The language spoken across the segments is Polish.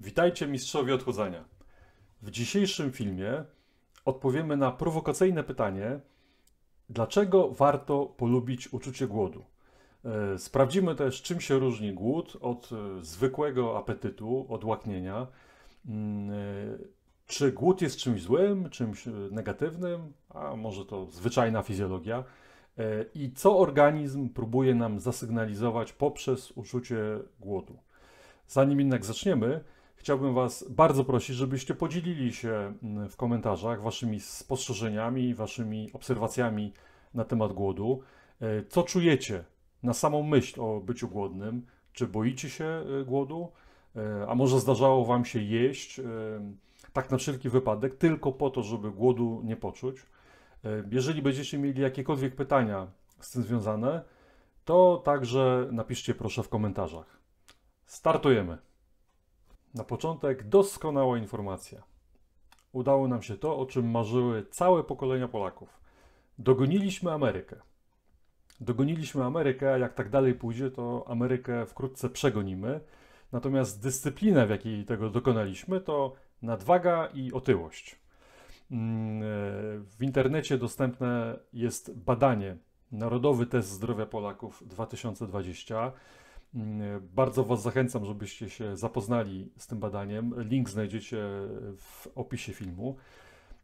Witajcie mistrzowie odchudzania. W dzisiejszym filmie odpowiemy na prowokacyjne pytanie, dlaczego warto polubić uczucie głodu. E, sprawdzimy też, czym się różni głód od e, zwykłego apetytu, od łaknienia. Mm, e, czy głód jest czymś złym, czymś negatywnym, a może to zwyczajna fizjologia? I co organizm próbuje nam zasygnalizować poprzez uczucie głodu? Zanim jednak zaczniemy, Chciałbym Was bardzo prosić, żebyście podzielili się mm, w komentarzach Waszymi spostrzeżeniami, Waszymi obserwacjami na temat głodu. E, co czujecie na samą myśl o byciu głodnym? Czy boicie się e, głodu? E, a może zdarzało Wam się jeść tak na wszelki wypadek, tylko po to, żeby głodu nie poczuć? Jeżeli będziecie mieli jakiekolwiek pytania z tym związane, to także napiszcie proszę w komentarzach. Startujemy! Na początek doskonała informacja. Udało nam się to, o czym marzyły całe pokolenia Polaków. Dogoniliśmy Amerykę. Dogoniliśmy Amerykę, a jak tak dalej pójdzie, to Amerykę wkrótce przegonimy. Natomiast dyscyplina, w jakiej tego dokonaliśmy, to nadwaga i otyłość. Mm, e, w internecie dostępne jest badanie Narodowy Test Zdrowia Polaków 2020. Mm, e, bardzo Was zachęcam, żebyście się zapoznali z tym badaniem. Link znajdziecie w opisie filmu.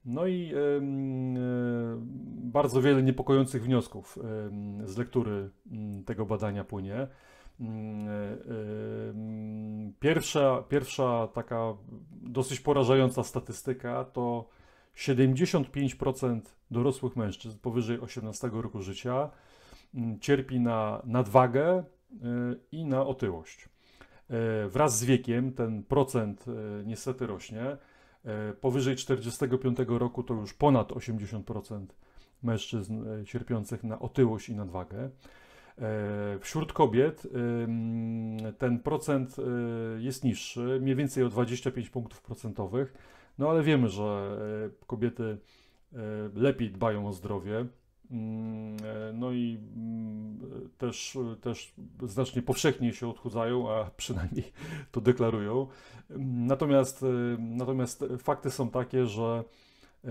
No i e, bardzo wiele niepokojących wniosków z lektury mm, tego badania płynie. Mm, e, pierwsza, pierwsza taka dosyć porażająca statystyka to 75% dorosłych mężczyzn powyżej 18 roku życia cierpi na nadwagę i na otyłość. E, wraz z wiekiem ten procent e, niestety rośnie. E, powyżej 45 roku to już ponad 80% mężczyzn cierpiących na otyłość i nadwagę. Wśród kobiet ten procent jest niższy, mniej więcej o 25 punktów procentowych, no ale wiemy, że kobiety lepiej dbają o zdrowie, Mm, e, no i mm, e, też, też znacznie powszechniej się odchudzają, a przynajmniej to deklarują. Natomiast, e, natomiast fakty są takie, że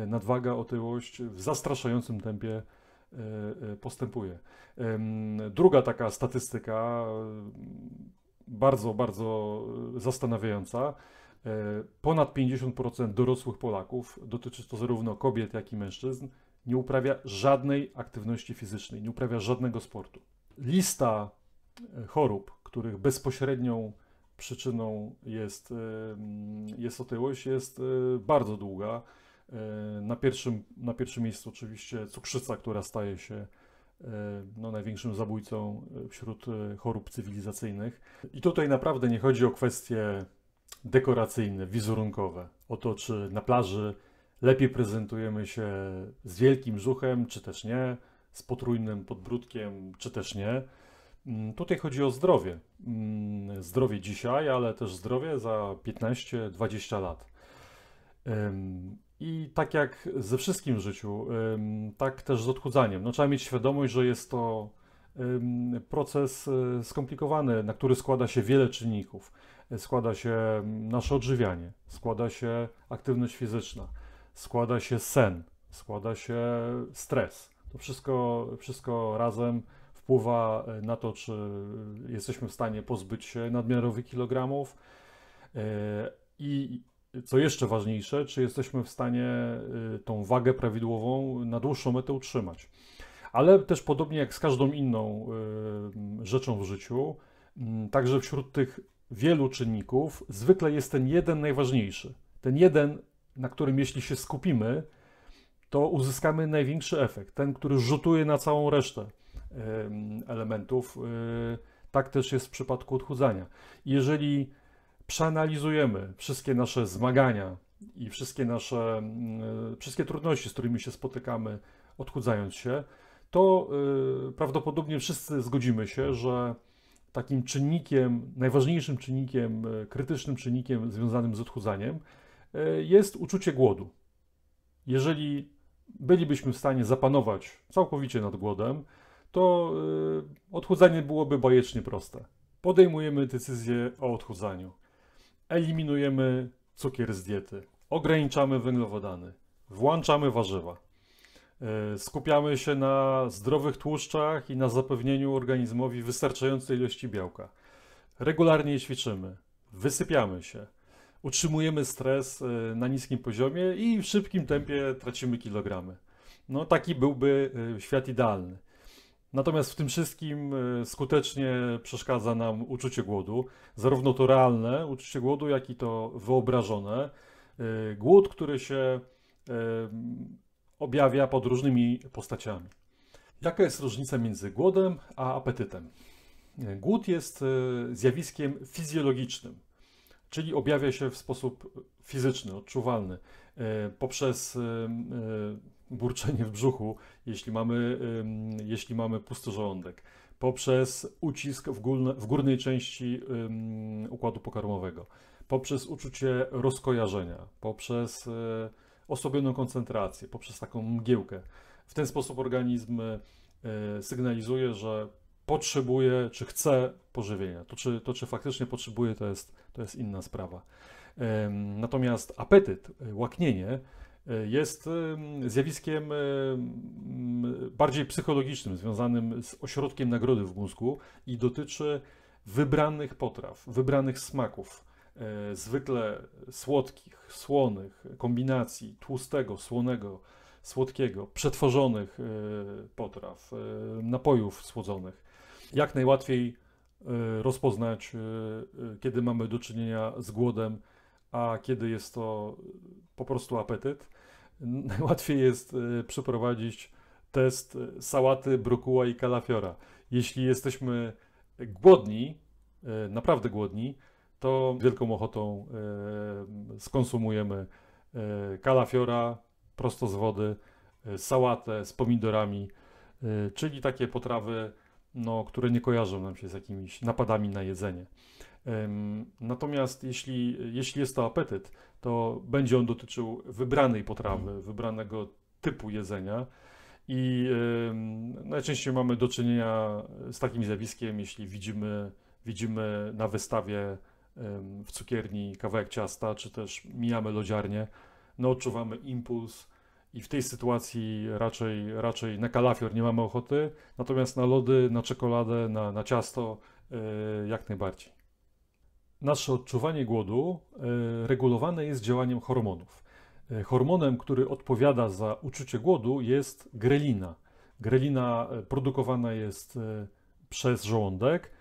nadwaga, otyłość w zastraszającym tempie postępuje. Druga taka statystyka, mm, bardzo, bardzo zastanawiająca. Ponad 50% dorosłych Polaków, dotyczy to zarówno kobiet, jak i mężczyzn, nie uprawia żadnej aktywności fizycznej, nie uprawia żadnego sportu. Lista e, chorób, których bezpośrednią przyczyną jest, e, jest otyłość, jest e, bardzo długa. Na pierwszym, na pierwszym miejscu oczywiście cukrzyca, która staje się no, największym zabójcą wśród chorób cywilizacyjnych. I tutaj naprawdę nie chodzi o kwestie dekoracyjne, wizerunkowe, o to, czy na plaży lepiej prezentujemy się z wielkim brzuchem, czy też nie, z potrójnym podbródkiem, czy też nie. Mm, tutaj chodzi o zdrowie. Mm, zdrowie dzisiaj, ale też zdrowie za 15-20 lat. I tak jak ze wszystkim w życiu, tak też z odchudzaniem. No, trzeba mieć świadomość, że jest to proces e, skomplikowany, na który składa się wiele czynników. E, składa się mm, nasze odżywianie, składa się aktywność fizyczna, składa się sen, składa się stres. To wszystko, wszystko razem wpływa e, na to, czy jesteśmy w stanie pozbyć się nadmiarowych kilogramów e, i co jeszcze ważniejsze, czy jesteśmy w stanie e, tą wagę prawidłową na dłuższą metę utrzymać. Ale też podobnie jak z każdą inną rzeczą w życiu, także wśród tych wielu czynników zwykle jest ten jeden najważniejszy. Ten jeden na którym jeśli się skupimy, to uzyskamy największy efekt, ten, który rzutuje na całą resztę elementów. Y, tak też jest w przypadku odchudzania. Jeżeli przeanalizujemy wszystkie nasze zmagania i wszystkie nasze mm, y, wszystkie trudności, z którymi się spotykamy, odchudzając się, to y, prawdopodobnie wszyscy zgodzimy się, że takim czynnikiem, najważniejszym czynnikiem, krytycznym czynnikiem związanym z odchudzaniem E, jest uczucie głodu. Jeżeli bylibyśmy w stanie zapanować całkowicie nad głodem, to e, odchudzanie byłoby bajecznie proste. Podejmujemy decyzję o odchudzaniu. Eliminujemy cukier z diety. Ograniczamy węglowodany. Włączamy warzywa. E, skupiamy się na zdrowych tłuszczach i na zapewnieniu organizmowi wystarczającej ilości białka. Regularnie ćwiczymy. Wysypiamy się utrzymujemy stres y, na niskim poziomie i w szybkim tempie tracimy kilogramy. No taki byłby y, świat idealny. Natomiast w tym wszystkim y, skutecznie przeszkadza nam uczucie głodu, zarówno to realne uczucie głodu, jak i to wyobrażone. Głód, który się objawia pod różnymi postaciami. Jaka jest różnica między głodem a apetytem? Głód jest zjawiskiem fizjologicznym czyli objawia się w sposób fizyczny, odczuwalny, e, poprzez e, e, burczenie w brzuchu, jeśli mamy, jeśli mamy pusty żołądek, poprzez ucisk w, górne, w górnej części układu pokarmowego, poprzez uczucie rozkojarzenia, poprzez osobioną koncentrację, poprzez taką mgiełkę. W ten sposób organizm sygnalizuje, że potrzebuje, czy chce pożywienia. To czy, to, czy faktycznie potrzebuje, to jest, to jest inna sprawa. Natomiast apetyt, e, łaknienie e, jest zjawiskiem bardziej psychologicznym, związanym z ośrodkiem nagrody w mózgu i dotyczy wybranych potraw, wybranych smaków, e, zwykle słodkich, słonych, kombinacji tłustego, słonego, słodkiego, przetworzonych potraw, napojów słodzonych jak najłatwiej e, rozpoznać, e, e, kiedy mamy do czynienia z głodem, a kiedy jest to po prostu apetyt. Najłatwiej jest przeprowadzić test sałaty, brokuła i kalafiora. Jeśli jesteśmy głodni, naprawdę głodni, to wielką ochotą skonsumujemy kalafiora prosto z wody, sałatę z pomidorami, czyli takie potrawy no, które nie kojarzą nam się z jakimiś napadami na jedzenie. Natomiast jeśli, jeśli jest to apetyt, to będzie on dotyczył wybranej potrawy, mhm. wybranego typu jedzenia. I najczęściej mamy do czynienia z takim zjawiskiem, jeśli widzimy, widzimy na wystawie w cukierni kawałek ciasta, czy też mijamy lodziarnię, no odczuwamy impuls, i w tej sytuacji raczej, raczej na kalafior nie mamy ochoty, natomiast na lody, na czekoladę, na, na ciasto e, jak najbardziej. Nasze odczuwanie głodu e, regulowane jest działaniem hormonów. E, hormonem, który odpowiada za uczucie głodu jest grelina. Grelina produkowana jest przez żołądek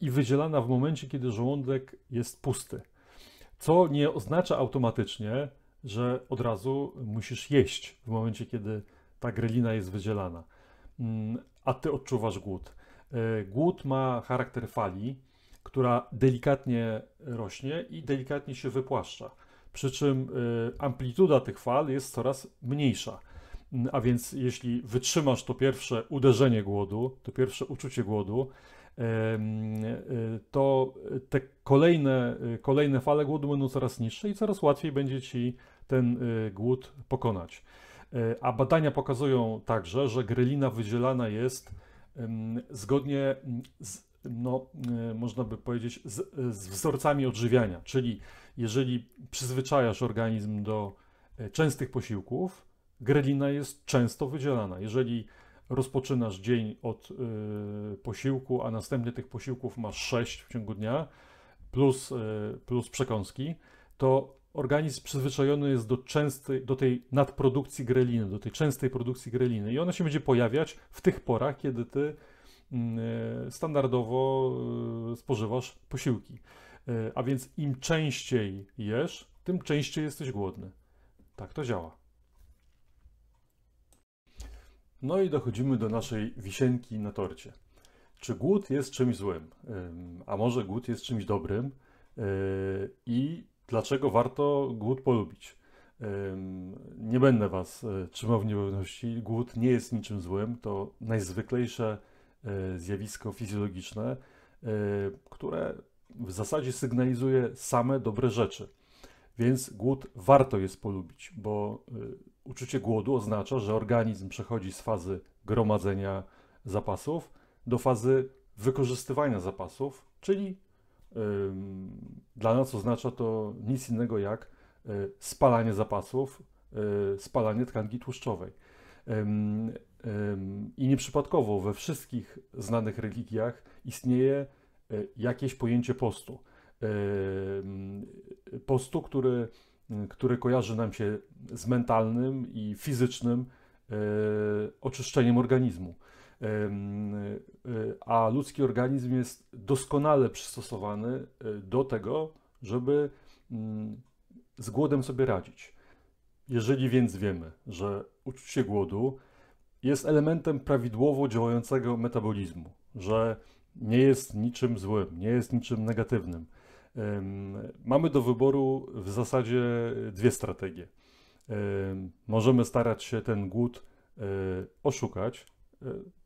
i wydzielana w momencie, kiedy żołądek jest pusty. Co nie oznacza automatycznie, że od razu musisz jeść w momencie, kiedy ta grelina jest wydzielana, mm, a ty odczuwasz głód. E, głód ma charakter fali, która delikatnie rośnie i delikatnie się wypłaszcza. Przy czym e, amplituda tych fal jest coraz mniejsza. Mm, a więc jeśli wytrzymasz to pierwsze uderzenie głodu, to pierwsze uczucie głodu, e, to te kolejne, kolejne fale głodu będą coraz niższe i coraz łatwiej będzie ci ten y, głód pokonać. Y, a badania pokazują także, że grelina wydzielana jest zgodnie z, no, y, można by powiedzieć, z, z wzorcami odżywiania. Czyli jeżeli przyzwyczajasz organizm do częstych posiłków, grelina jest często wydzielana. Jeżeli rozpoczynasz dzień od y, posiłku, a następnie tych posiłków masz 6 w ciągu dnia, plus, y, plus przekąski, to organizm przyzwyczajony jest do częstej, do tej nadprodukcji greliny, do tej częstej produkcji greliny i ona się będzie pojawiać w tych porach, kiedy ty mm, e, standardowo e, spożywasz posiłki. E, a więc im częściej jesz, tym częściej jesteś głodny. Tak to działa. No i dochodzimy do naszej wisienki na torcie. Czy głód jest czymś złym? A może głód jest czymś dobrym? Yy, I dlaczego warto głód polubić. Nie będę Was e, trzymał w niepewności. Głód nie jest niczym złym. To najzwyklejsze e, zjawisko fizjologiczne, e, które w zasadzie sygnalizuje same dobre rzeczy. Więc głód warto jest polubić, bo uczucie głodu oznacza, że organizm przechodzi z fazy gromadzenia zapasów do fazy wykorzystywania zapasów, czyli dla nas oznacza to nic innego jak y, spalanie zapasów, y, spalanie tkanki tłuszczowej. I nieprzypadkowo we wszystkich znanych religiach istnieje y, jakieś pojęcie postu. Postu, który, który kojarzy nam się z mentalnym i fizycznym oczyszczeniem organizmu. E, a ludzki organizm jest doskonale przystosowany e, do tego, żeby mm, z głodem sobie radzić. Jeżeli więc wiemy, że uczucie głodu jest elementem prawidłowo działającego metabolizmu, że nie jest niczym złym, nie jest niczym negatywnym, mamy do wyboru w zasadzie dwie strategie. Możemy starać się ten głód e, oszukać,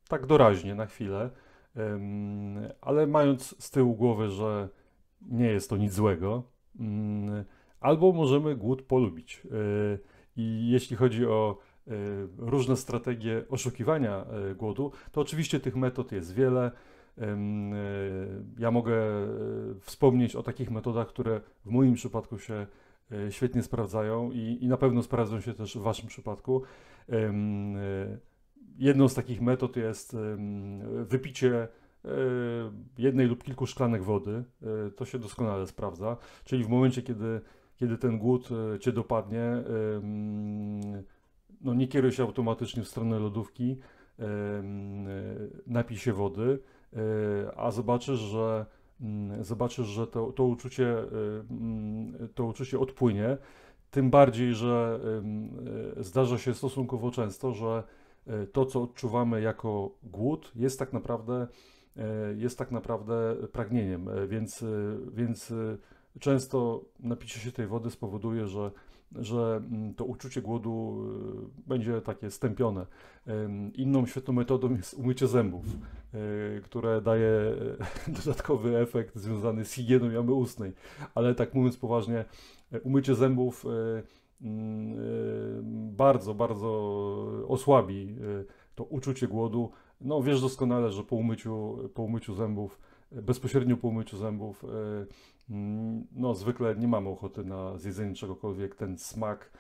tak doraźnie, na chwilę, ale mając z tyłu głowy, że nie jest to nic złego, mm, albo możemy głód polubić. E, I jeśli chodzi o e, różne strategie oszukiwania e, głodu, to oczywiście tych metod jest wiele. Ja mogę wspomnieć o takich metodach, które w moim przypadku się świetnie sprawdzają i, i na pewno sprawdzą się też w Waszym przypadku jedną z takich metod jest wypicie e, jednej lub kilku szklanek wody. E, to się doskonale sprawdza. Czyli w momencie, kiedy, kiedy ten głód e, cię dopadnie, no nie kieruj się automatycznie w stronę lodówki, napij się wody, a zobaczysz, że zobaczysz, że to, to, uczucie, to uczucie odpłynie. Tym bardziej, że zdarza się stosunkowo często, że E, to, co odczuwamy jako głód, jest tak naprawdę, e, jest tak naprawdę pragnieniem, e, więc, więc często napicie się tej wody spowoduje, że, że mm, to uczucie głodu będzie takie stępione. Inną świetną metodą jest umycie zębów, które daje dodatkowy efekt związany z higieną jamy ustnej. Ale tak mówiąc poważnie, umycie zębów Mm, y, bardzo, bardzo osłabi y, to uczucie głodu. No wiesz doskonale, że po umyciu, po umyciu zębów, bezpośrednio po umyciu zębów, y, mm, no zwykle nie mamy ochoty na zjedzenie czegokolwiek. Ten smak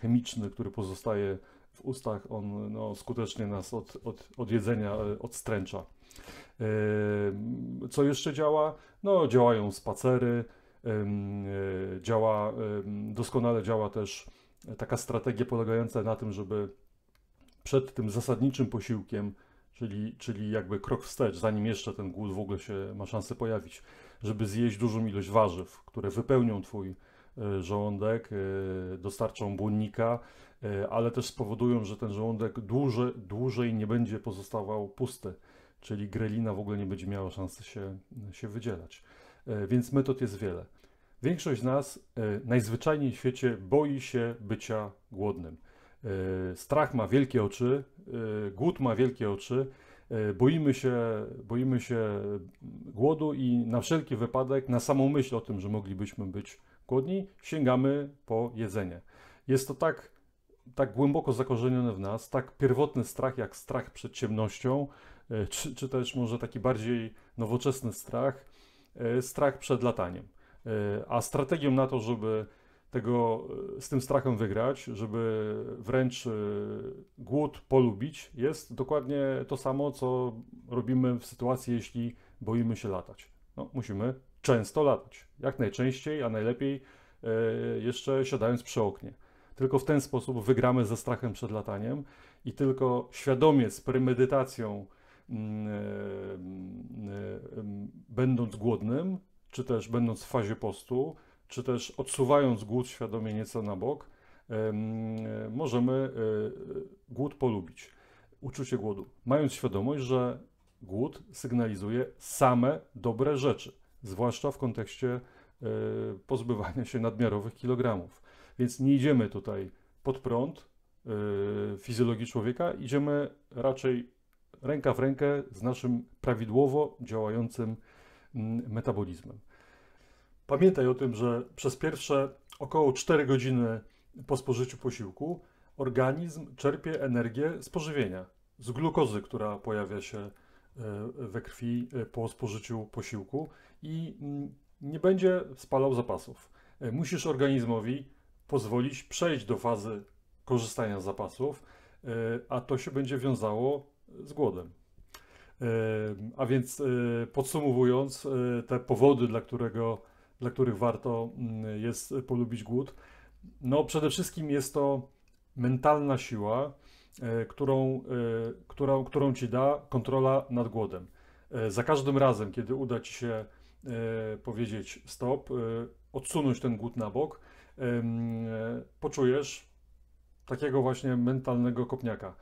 chemiczny, który pozostaje w ustach, on no, skutecznie nas od, od, od jedzenia odstręcza. Co jeszcze działa? No działają spacery, E, działa, doskonale działa też taka strategia polegająca na tym, żeby przed tym zasadniczym posiłkiem, czyli, czyli jakby krok wstecz, zanim jeszcze ten głód w ogóle się ma szansę pojawić, żeby zjeść dużą ilość warzyw, które wypełnią twój e, żołądek, e, dostarczą błonnika, ale też spowodują, że ten żołądek dłużej, dłużej nie będzie pozostawał pusty, czyli grelina w ogóle nie będzie miała szansy się, się wydzielać. E, więc metod jest wiele. Większość z nas e, najzwyczajniej w świecie boi się bycia głodnym. E, strach ma wielkie oczy, głód ma wielkie oczy, boimy się, boimy się głodu i na wszelki wypadek, na samą myśl o tym, że moglibyśmy być głodni, sięgamy po jedzenie. Jest to tak, tak głęboko zakorzenione w nas, tak pierwotny strach jak strach przed ciemnością, czy, czy też może taki bardziej nowoczesny strach E, strach przed lataniem. E, a strategią na to, żeby tego, e, z tym strachem wygrać, żeby wręcz głód polubić, jest dokładnie to samo, co robimy w sytuacji, jeśli boimy się latać. No, musimy często latać, jak najczęściej, a najlepiej jeszcze siadając przy oknie. Tylko w ten sposób wygramy ze strachem przed lataniem i tylko świadomie, z premedytacją, Y, y, y, będąc głodnym, czy też będąc w fazie postu, czy też odsuwając głód świadomie nieco na bok, możemy głód polubić. Uczucie głodu. Mając świadomość, że głód sygnalizuje same dobre rzeczy, zwłaszcza w kontekście pozbywania się nadmiarowych kilogramów. Więc nie idziemy tutaj pod prąd fizjologii człowieka, idziemy raczej ręka w rękę z naszym prawidłowo działającym mm, metabolizmem. Pamiętaj o tym, że przez pierwsze około 4 godziny po spożyciu posiłku organizm czerpie energię z pożywienia, z glukozy, która pojawia się e, we krwi e, po spożyciu posiłku i mm, nie będzie spalał zapasów. E, musisz organizmowi pozwolić przejść do fazy korzystania z zapasów, a to się będzie wiązało z głodem. E, a więc e, podsumowując, e, te powody, dla, którego, dla których warto mm, jest polubić głód, no przede wszystkim jest to mentalna siła, którą, którą, którą ci da kontrola nad głodem. Za każdym razem, kiedy uda ci się powiedzieć stop, odsunąć ten głód na bok, poczujesz takiego właśnie mentalnego kopniaka.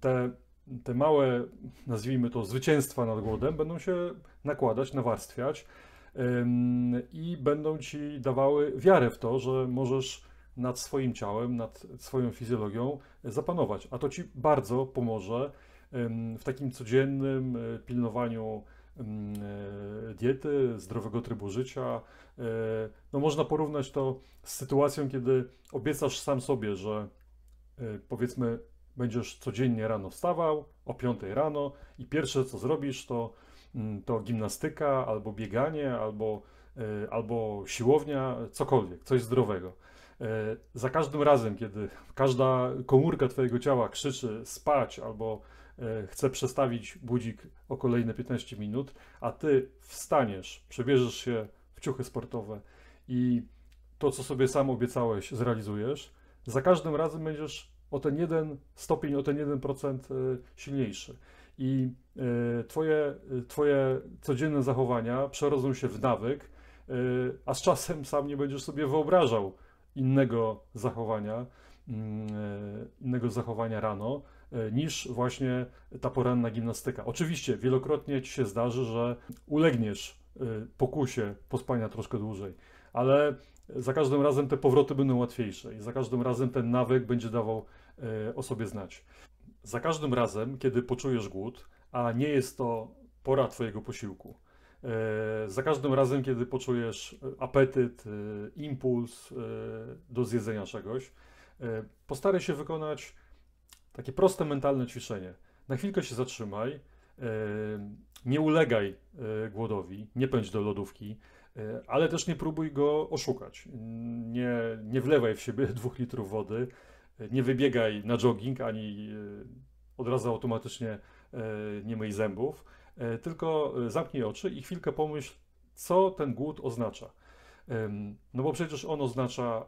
Te te małe, nazwijmy to, zwycięstwa nad głodem będą się nakładać, nawarstwiać i będą ci dawały wiarę w to, że możesz nad swoim ciałem, nad swoją fizjologią e, zapanować. A to ci bardzo pomoże w takim codziennym e, pilnowaniu e, diety, zdrowego trybu życia. No można porównać to z sytuacją, kiedy obiecasz sam sobie, że powiedzmy będziesz codziennie rano wstawał o 5 rano i pierwsze co zrobisz to, mm, to gimnastyka albo bieganie albo, e, albo siłownia, cokolwiek, coś zdrowego. E, za każdym razem, kiedy każda komórka Twojego ciała krzyczy spać albo e, chce przestawić budzik o kolejne 15 minut, a Ty wstaniesz, przebierzesz się w ciuchy sportowe i to, co sobie sam obiecałeś, zrealizujesz, za każdym razem będziesz o ten jeden stopień, o ten jeden procent e, silniejszy. I e, twoje, e, twoje codzienne zachowania przerodzą się w nawyk, a z czasem sam nie będziesz sobie wyobrażał innego zachowania, mm, innego zachowania rano, niż właśnie ta poranna gimnastyka. Oczywiście wielokrotnie ci się zdarzy, że ulegniesz pokusie pospania troszkę dłużej, ale za każdym razem te powroty będą łatwiejsze i za każdym razem ten nawyk będzie dawał E, o sobie znać. Za każdym razem, kiedy poczujesz głód, a nie jest to pora Twojego posiłku, e, za każdym razem, kiedy poczujesz e, apetyt, impuls do zjedzenia czegoś, postaraj się wykonać takie proste mentalne ćwiczenie. Na chwilkę się zatrzymaj, nie ulegaj głodowi, nie pędź do lodówki, ale też nie próbuj go oszukać. Nie, nie wlewaj w siebie dwóch litrów wody, nie wybiegaj na jogging ani e, od razu automatycznie e, nie myj zębów, e, tylko zamknij oczy i chwilkę pomyśl, co ten głód oznacza. No bo przecież on oznacza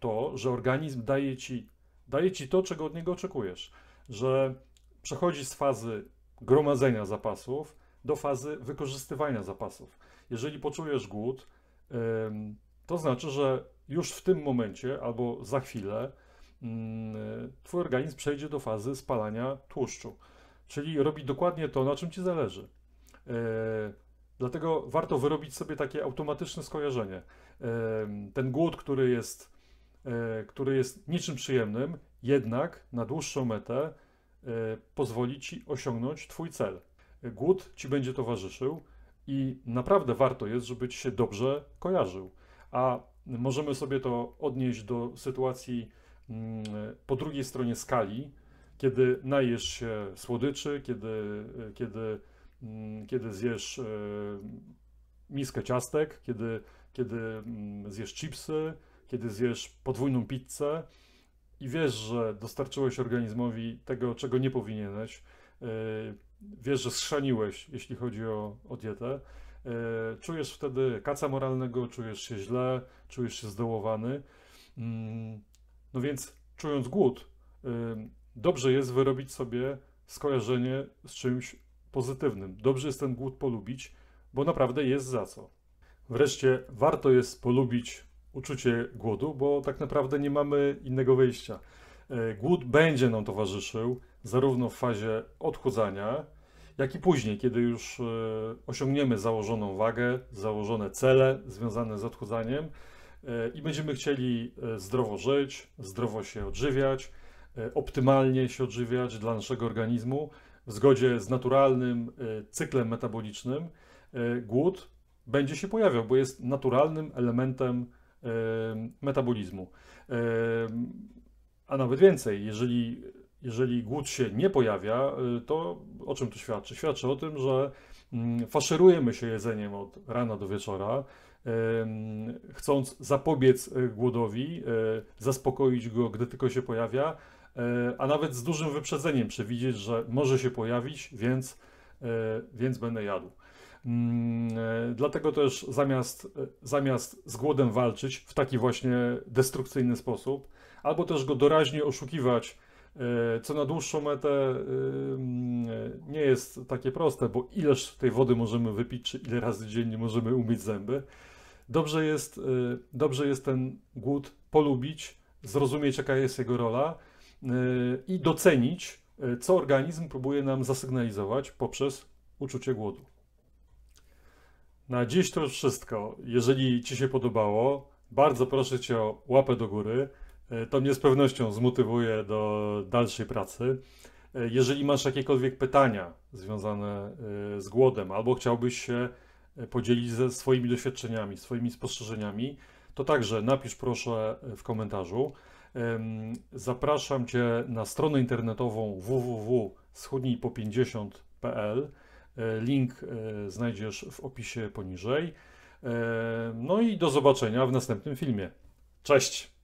to, że organizm daje ci, daje ci to, czego od niego oczekujesz, że przechodzi z fazy gromadzenia zapasów do fazy wykorzystywania zapasów. Jeżeli poczujesz głód, to znaczy, że już w tym momencie albo za chwilę Mm, twój organizm przejdzie do fazy spalania tłuszczu, czyli robi dokładnie to, na czym Ci zależy. E, dlatego warto wyrobić sobie takie automatyczne skojarzenie. E, ten głód, który jest, e, który jest niczym przyjemnym, jednak na dłuższą metę pozwoli Ci osiągnąć Twój cel. Głód Ci będzie towarzyszył i naprawdę warto jest, żeby Ci się dobrze kojarzył. A możemy sobie to odnieść do sytuacji po drugiej stronie skali, kiedy najesz się słodyczy, kiedy, kiedy, mm, kiedy zjesz e, miskę ciastek, kiedy, kiedy mm, zjesz chipsy, kiedy zjesz podwójną pizzę i wiesz, że dostarczyłeś organizmowi tego, czego nie powinieneś, e, wiesz, że schrzaniłeś, jeśli chodzi o, o dietę, e, czujesz wtedy kaca moralnego, czujesz się źle, czujesz się zdołowany. Mm, no więc czując głód, dobrze jest wyrobić sobie skojarzenie z czymś pozytywnym. Dobrze jest ten głód polubić, bo naprawdę jest za co. Wreszcie warto jest polubić uczucie głodu, bo tak naprawdę nie mamy innego wyjścia. E, głód będzie nam towarzyszył zarówno w fazie odchudzania, jak i później, kiedy już e, osiągniemy założoną wagę, założone cele związane z odchudzaniem, i będziemy chcieli e, zdrowo żyć, zdrowo się odżywiać, e, optymalnie się odżywiać dla naszego organizmu w zgodzie z naturalnym e, cyklem metabolicznym, głód będzie się pojawiał, bo jest naturalnym elementem metabolizmu. A nawet więcej, jeżeli, jeżeli głód się nie pojawia, to o czym to świadczy? Świadczy o tym, że mm, faszerujemy się jedzeniem od rana do wieczora, chcąc zapobiec e, głodowi, e, zaspokoić go, gdy tylko się pojawia, e, a nawet z dużym wyprzedzeniem przewidzieć, że może się pojawić, więc, więc będę jadł. Mm, dlatego też zamiast, zamiast z głodem walczyć w taki właśnie destrukcyjny sposób, albo też go doraźnie oszukiwać, co na dłuższą metę mm, nie jest takie proste, bo ileż tej wody możemy wypić, czy ile razy dziennie możemy umyć zęby, Dobrze jest, y, dobrze jest ten głód polubić, zrozumieć, jaka jest jego rola y, i docenić, y, co organizm próbuje nam zasygnalizować poprzez uczucie głodu. Na dziś to już wszystko. Jeżeli Ci się podobało, bardzo proszę Cię o łapę do góry. To mnie z pewnością zmotywuje do dalszej pracy. Jeżeli masz jakiekolwiek pytania związane z głodem albo chciałbyś się E, podzielić ze swoimi doświadczeniami, swoimi spostrzeżeniami, to także napisz proszę e, w komentarzu. Zapraszam Cię na stronę internetową www.schudnijpo50.pl. E, link znajdziesz w opisie poniżej. No i do zobaczenia w następnym filmie. Cześć!